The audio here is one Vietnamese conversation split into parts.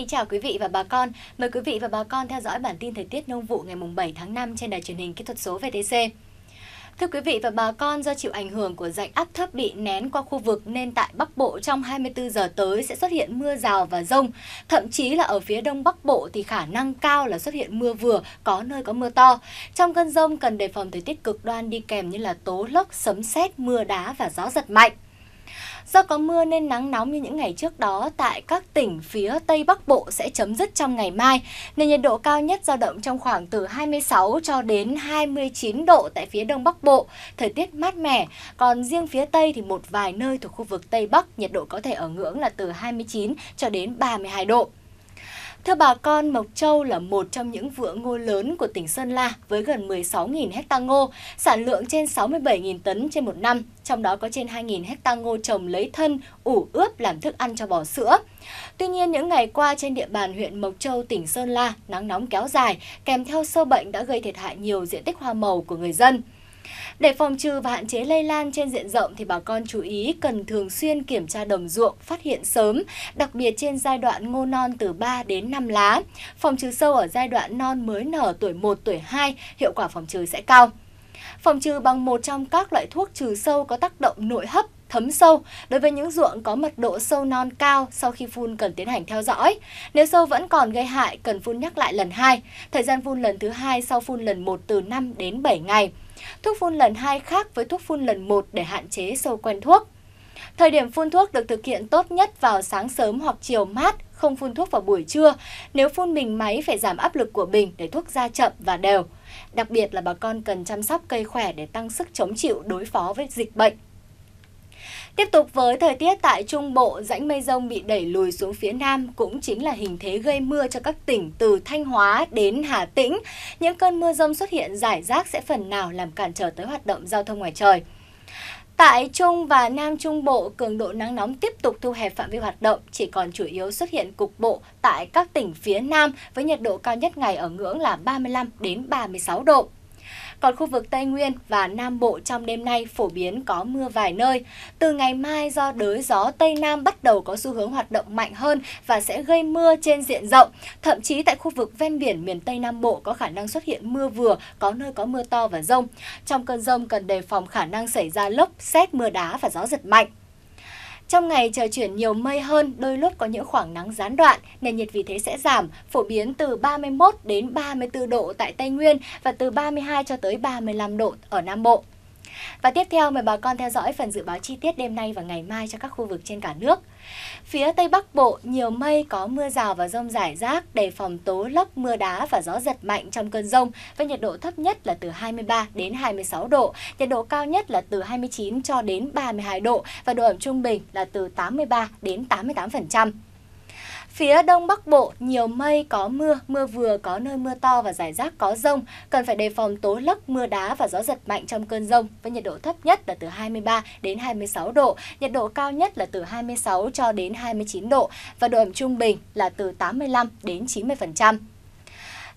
kính chào quý vị và bà con. Mời quý vị và bà con theo dõi bản tin thời tiết nông vụ ngày mùng 7 tháng 5 trên đài truyền hình kỹ thuật số VTC. Thưa quý vị và bà con, do chịu ảnh hưởng của dạnh áp thấp bị nén qua khu vực nên tại Bắc Bộ trong 24 giờ tới sẽ xuất hiện mưa rào và rông. Thậm chí là ở phía Đông Bắc Bộ thì khả năng cao là xuất hiện mưa vừa, có nơi có mưa to. Trong cơn rông cần đề phòng thời tiết cực đoan đi kèm như là tố lốc, sấm sét, mưa đá và gió giật mạnh. Do có mưa nên nắng nóng như những ngày trước đó tại các tỉnh phía Tây Bắc Bộ sẽ chấm dứt trong ngày mai, nên nhiệt độ cao nhất dao động trong khoảng từ 26 cho đến 29 độ tại phía Đông Bắc Bộ, thời tiết mát mẻ. Còn riêng phía Tây thì một vài nơi thuộc khu vực Tây Bắc nhiệt độ có thể ở ngưỡng là từ 29 cho đến 32 độ. Thưa bà con, Mộc Châu là một trong những vựa ngô lớn của tỉnh Sơn La với gần 16.000 hecta ngô, sản lượng trên 67.000 tấn trên một năm, trong đó có trên 2.000 hecta ngô trồng lấy thân, ủ ướp làm thức ăn cho bò sữa. Tuy nhiên, những ngày qua trên địa bàn huyện Mộc Châu, tỉnh Sơn La, nắng nóng kéo dài kèm theo sâu bệnh đã gây thiệt hại nhiều diện tích hoa màu của người dân. Để phòng trừ và hạn chế lây lan trên diện rộng thì bà con chú ý cần thường xuyên kiểm tra đồng ruộng, phát hiện sớm, đặc biệt trên giai đoạn ngô non từ 3 đến 5 lá. Phòng trừ sâu ở giai đoạn non mới nở tuổi 1, tuổi 2, hiệu quả phòng trừ sẽ cao. Phòng trừ bằng một trong các loại thuốc trừ sâu có tác động nội hấp thấm sâu. Đối với những ruộng có mật độ sâu non cao, sau khi phun cần tiến hành theo dõi. Nếu sâu vẫn còn gây hại, cần phun nhắc lại lần 2. Thời gian phun lần thứ hai sau phun lần 1 từ 5 đến 7 ngày. Thuốc phun lần 2 khác với thuốc phun lần 1 để hạn chế sâu quen thuốc. Thời điểm phun thuốc được thực hiện tốt nhất vào sáng sớm hoặc chiều mát, không phun thuốc vào buổi trưa. Nếu phun bình máy phải giảm áp lực của bình để thuốc ra chậm và đều. Đặc biệt là bà con cần chăm sóc cây khỏe để tăng sức chống chịu đối phó với dịch bệnh. Tiếp tục với thời tiết tại Trung Bộ, rãnh mây rông bị đẩy lùi xuống phía Nam cũng chính là hình thế gây mưa cho các tỉnh từ Thanh Hóa đến Hà Tĩnh. Những cơn mưa rông xuất hiện rải rác sẽ phần nào làm cản trở tới hoạt động giao thông ngoài trời. Tại Trung và Nam Trung Bộ, cường độ nắng nóng tiếp tục thu hẹp phạm vi hoạt động, chỉ còn chủ yếu xuất hiện cục bộ tại các tỉnh phía Nam với nhiệt độ cao nhất ngày ở ngưỡng là 35 đến 36 độ. Còn khu vực Tây Nguyên và Nam Bộ trong đêm nay phổ biến có mưa vài nơi. Từ ngày mai do đới gió Tây Nam bắt đầu có xu hướng hoạt động mạnh hơn và sẽ gây mưa trên diện rộng. Thậm chí tại khu vực ven biển miền Tây Nam Bộ có khả năng xuất hiện mưa vừa, có nơi có mưa to và rông. Trong cơn rông cần đề phòng khả năng xảy ra lốc, xét, mưa đá và gió giật mạnh. Trong ngày trời chuyển nhiều mây hơn, đôi lúc có những khoảng nắng gián đoạn, nền nhiệt vì thế sẽ giảm, phổ biến từ 31 đến 34 độ tại Tây Nguyên và từ 32 cho tới 35 độ ở Nam Bộ. Và tiếp theo mời bà con theo dõi phần dự báo chi tiết đêm nay và ngày mai cho các khu vực trên cả nước. Phía Tây Bắc Bộ, nhiều mây có mưa rào và rông rải rác, đề phòng tố lốc, mưa đá và gió giật mạnh trong cơn rông, với nhiệt độ thấp nhất là từ 23 đến 26 độ, nhiệt độ cao nhất là từ 29 cho đến 32 độ và độ ẩm trung bình là từ 83 đến 88%. Phía Đông Bắc Bộ, nhiều mây, có mưa, mưa vừa, có nơi mưa to và rải rác có rông. Cần phải đề phòng tố lốc, mưa đá và gió giật mạnh trong cơn rông, với nhiệt độ thấp nhất là từ 23 đến 26 độ, nhiệt độ cao nhất là từ 26 cho đến 29 độ và độ ẩm trung bình là từ 85 đến 90%.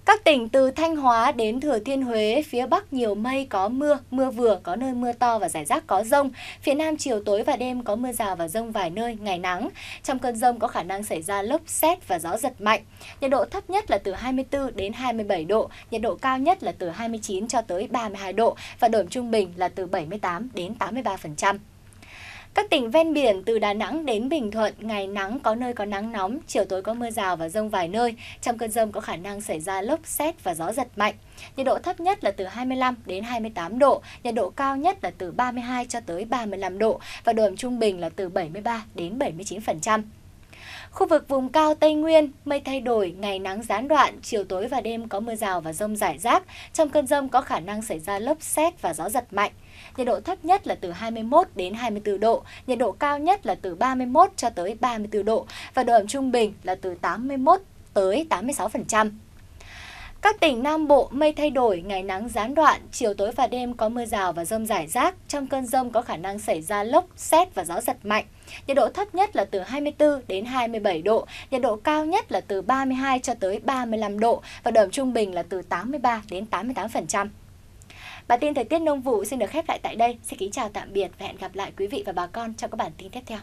Các tỉnh từ Thanh Hóa đến Thừa Thiên Huế, phía Bắc nhiều mây có mưa, mưa vừa, có nơi mưa to và rải rác có rông. Phía Nam chiều tối và đêm có mưa rào và rông vài nơi, ngày nắng. Trong cơn rông có khả năng xảy ra lốc xét và gió giật mạnh. Nhiệt độ thấp nhất là từ 24 đến 27 độ, nhiệt độ cao nhất là từ 29 cho tới 32 độ và độ trung bình là từ 78 đến 83%. Các tỉnh ven biển từ Đà Nẵng đến Bình Thuận, ngày nắng có nơi có nắng nóng, chiều tối có mưa rào và rông vài nơi. Trong cơn rông có khả năng xảy ra lốc xét và gió giật mạnh. Nhiệt độ thấp nhất là từ 25 đến 28 độ, nhiệt độ cao nhất là từ 32 cho tới 35 độ và độ ẩm trung bình là từ 73 đến 79%. Khu vực vùng cao Tây Nguyên, mây thay đổi, ngày nắng gián đoạn, chiều tối và đêm có mưa rào và rông rải rác. Trong cơn rông có khả năng xảy ra lốc xét và gió giật mạnh nhiệt độ thấp nhất là từ 21 đến 24 độ, nhiệt độ cao nhất là từ 31 cho tới 34 độ và độ ẩm trung bình là từ 81 tới 86%. Các tỉnh Nam Bộ mây thay đổi, ngày nắng gián đoạn, chiều tối và đêm có mưa rào và rông rải rác. Trong cơn rông có khả năng xảy ra lốc, xét và gió giật mạnh. Nhiệt độ thấp nhất là từ 24 đến 27 độ, nhiệt độ cao nhất là từ 32 cho tới 35 độ và độ trung bình là từ 83 đến 88%. Bản tin thời tiết nông vụ xin được khép lại tại đây. Xin kính chào tạm biệt và hẹn gặp lại quý vị và bà con trong các bản tin tiếp theo.